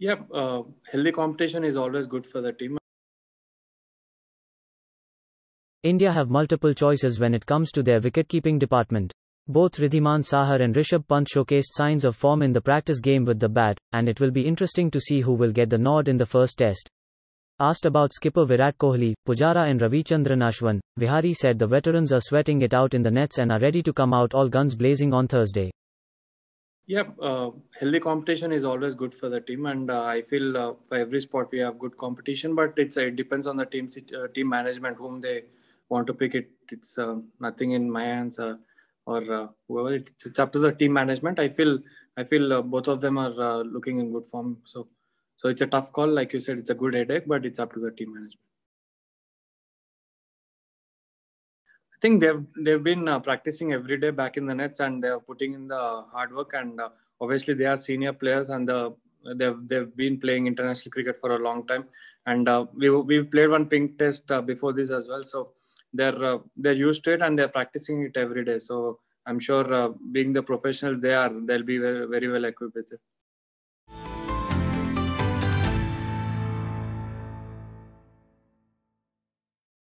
Yeah, uh, healthy competition is always good for the team. India have multiple choices when it comes to their wicket-keeping department. Both Ridhiman Sahar and Rishabh Pant showcased signs of form in the practice game with the bat, and it will be interesting to see who will get the nod in the first test. Asked about skipper Virat Kohli, Pujara and Ravichandran Ashwin, Vihari said the veterans are sweating it out in the nets and are ready to come out all guns blazing on Thursday. Yeah, uh, healthy competition is always good for the team, and uh, I feel uh, for every sport we have good competition. But it's it depends on the team uh, team management whom they want to pick. It it's uh, nothing in my hands uh, or whoever. It's, it's, up to the team management. I feel I feel both of them are looking in good form. So so it's a tough call, like you said, it's a good headache, but it's up to the team management. think they've they've been uh, practicing every day back in the nets and they're putting in the hard work and uh, obviously they are senior players and the, uh, they've they've been playing international cricket for a long time and uh, we we've played one pink test uh, before this as well so they're uh, they're used to it and they're practicing it every day so i'm sure being the professionals they are they'll be very, very well equipped with it